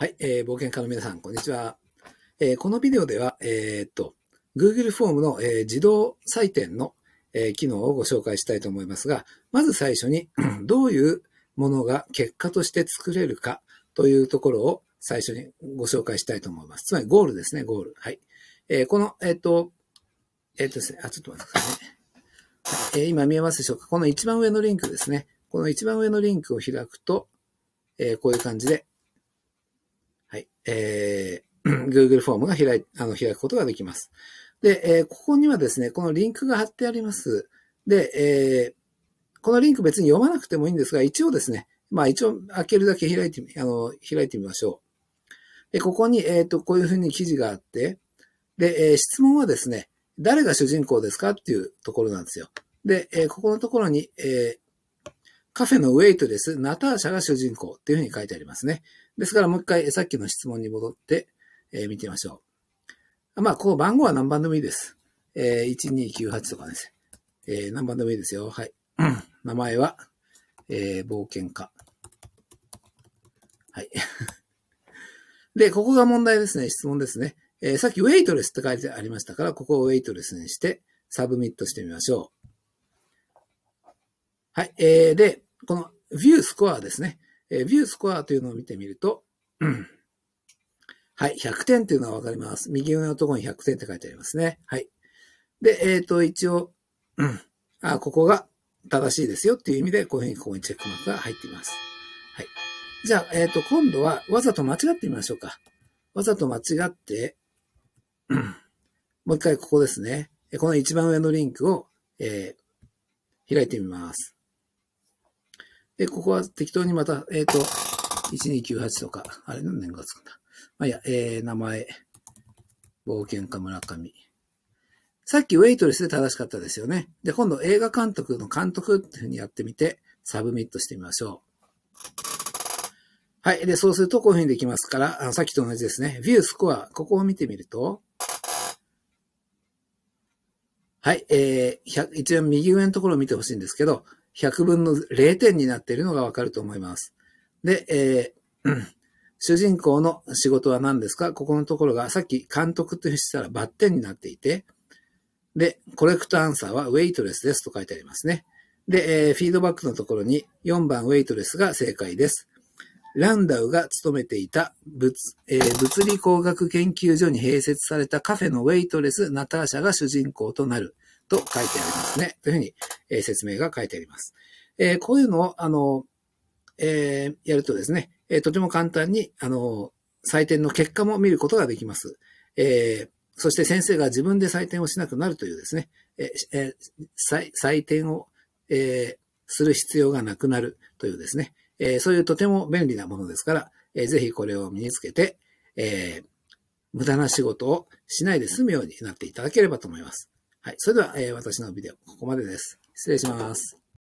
はい、えー、冒険家の皆さん、こんにちは。えー、このビデオでは、えー、っと、Google フォームの、えー、自動採点の、えー、機能をご紹介したいと思いますが、まず最初に、どういうものが結果として作れるかというところを最初にご紹介したいと思います。つまりゴールですね、ゴール。はい。えー、この、えー、っと、えっとですね、あ、ちょっと待ってくださいね。えー、今見えますでしょうかこの一番上のリンクですね。この一番上のリンクを開くと、えー、こういう感じで、えー、Google フォームが開いあの開くことができます。で、えー、ここにはですね、このリンクが貼ってあります。で、えー、このリンク別に読まなくてもいいんですが、一応ですね、まあ一応開けるだけ開いてみ、あの、開いてみましょう。で、ここに、えっ、ー、と、こういうふうに記事があって、で、えー、質問はですね、誰が主人公ですかっていうところなんですよ。で、えー、ここのところに、えカフェのウェイトレス、ナターシャが主人公っていうふうに書いてありますね。ですからもう一回さっきの質問に戻って、えー、見てみましょう。まあ、この番号は何番でもいいです。えー、1298とかですね。えー、何番でもいいですよ。はい。名前は、えー、冒険家。はい。で、ここが問題ですね。質問ですね。えー、さっきウェイトレスって書いてありましたから、ここをウェイトレスにして、サブミットしてみましょう。はい。えー、で、この view スコアですね。えー、view スコアというのを見てみると、はい、100点というのはわかります。右上のところに100点って書いてありますね。はい。で、えっ、ー、と、一応、うん、あ、ここが正しいですよっていう意味で、こういうふうにここにチェックマークが入っています。はい。じゃあ、えっ、ー、と、今度はわざと間違ってみましょうか。わざと間違って、うん、もう一回ここですね。この一番上のリンクを、えー、開いてみます。で、ここは適当にまた、えっ、ー、と、1298とか、あれ何年がつくんだ。まあ、いや、えー、名前、冒険家村上。さっきウェイトレスで正しかったですよね。で、今度映画監督の監督っていうふうにやってみて、サブミットしてみましょう。はい。で、そうするとこういうふうにできますから、あのさっきと同じですね。ビュースコア、ここを見てみると、はい、えー、一応右上のところを見てほしいんですけど、100分の0点になっているのがわかると思います。で、えー、主人公の仕事は何ですかここのところが、さっき監督としたらバッテンになっていて、で、コレクトアンサーはウェイトレスですと書いてありますね。で、えー、フィードバックのところに4番ウェイトレスが正解です。ランダウが勤めていた物,、えー、物理工学研究所に併設されたカフェのウェイトレスナターシャが主人公となると書いてありますね。というふうにえ説明が書いてあります。えこういうのを、あの、えやるとですね、えとても簡単に、あの、採点の結果も見ることができます。えそして先生が自分で採点をしなくなるというですね、ええ採点を、えする必要がなくなるというですね、えそういうとても便利なものですから、えぜひこれを身につけて、え無駄な仕事をしないで済むようになっていただければと思います。はい。それでは、え私のビデオ、ここまでです。失礼します。